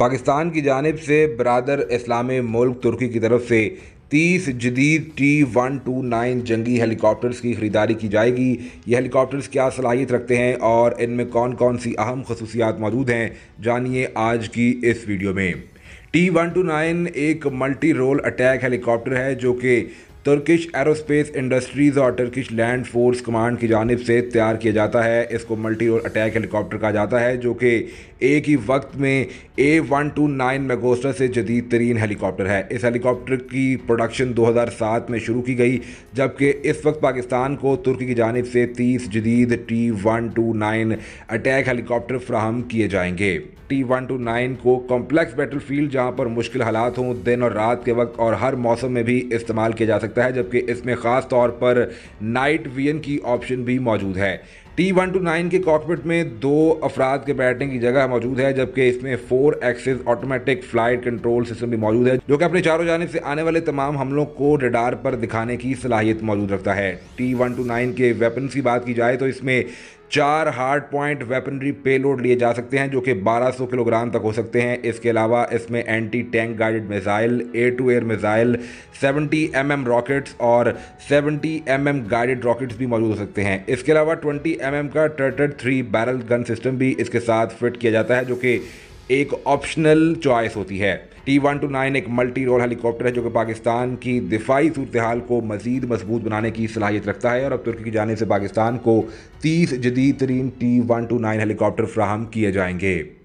पाकिस्तान की जानब से बरदर इस्लामी मुल्क तुर्की की तरफ से तीस जदीद टी वन टू नाइन जंगी हेलीकॉप्टर्स की ख़रीदारी की जाएगी ये हेलीकॉप्टर्स क्या सलाहियत रखते हैं और इनमें कौन कौन सी अहम खसूसियात मौजूद हैं जानिए आज की इस वीडियो में टी वन टू नाइन एक मल्टी रोल अटैक हेलीकॉप्टर है जो कि तुर्किश एरोस्पेस इंडस्ट्रीज़ और टर्किश लैंड फोर्स कमांड की जानब से तैयार किया जाता है इसको मल्टी रोल अटैक हेलीकॉप्टर कहा जाता है जो कि एक ही वक्त में A one two nine Mangusta से जदीद तरीन हेलीकॉप्टर है इस हेलीकॉप्टर की प्रोडक्शन 2007 में शुरू की गई जबकि इस वक्त पाकिस्तान को तुर्की की जानब से 30 जदीद T one two nine attack helicopter फ्राहम किए जाएंगे टी वन टू नाइन को कॉम्प्लेक्स बैटल फील्ड जहाँ पर मुश्किल हालात हों दिन और रात के वक्त और हर मौसम में भी इस्तेमाल किया जा सकता सकता है जबकि इसमें ख़ास तौर पर नाइट वीएन की ऑप्शन भी मौजूद है टी वन टू नाइन के कॉकपिट में दो अफराद के बैठने की जगह मौजूद है जबकि इसमें four axis automatic flight control system भी मौजूद है जो कि अपने चारों जाने से आने वाले तमाम हमलों को रडार पर दिखाने की सलाहियत मौजूद रखता है टी वन टू नाइन के वेपन्स की बात की जाए तो इसमें चार हार्ड पॉइंट वेपनरी पेलोड लिए जा सकते हैं जो कि 1200 किलोग्राम तक हो सकते हैं इसके अलावा इसमें anti tank guided missile air to air missile 70 M rockets और 70 एम गाइडेड रॉकेट्स भी मौजूद हो सकते हैं इसके अलावा 20 एम का turret three barrel gun system भी इसके साथ फिट किया जाता है जो कि एक ऑप्शनल चॉइस होती है टी वन टू नाइन एक मल्टी रोल हेलीकॉप्टर है जो कि पाकिस्तान की दिफाई सूरत हाल को मजीद मजबूत बनाने की सलाहियत रखता है और अब तुर्की की जाने से पाकिस्तान को तीस जदीद तरीन T one two nine helicopter फ्राहम किए जाएंगे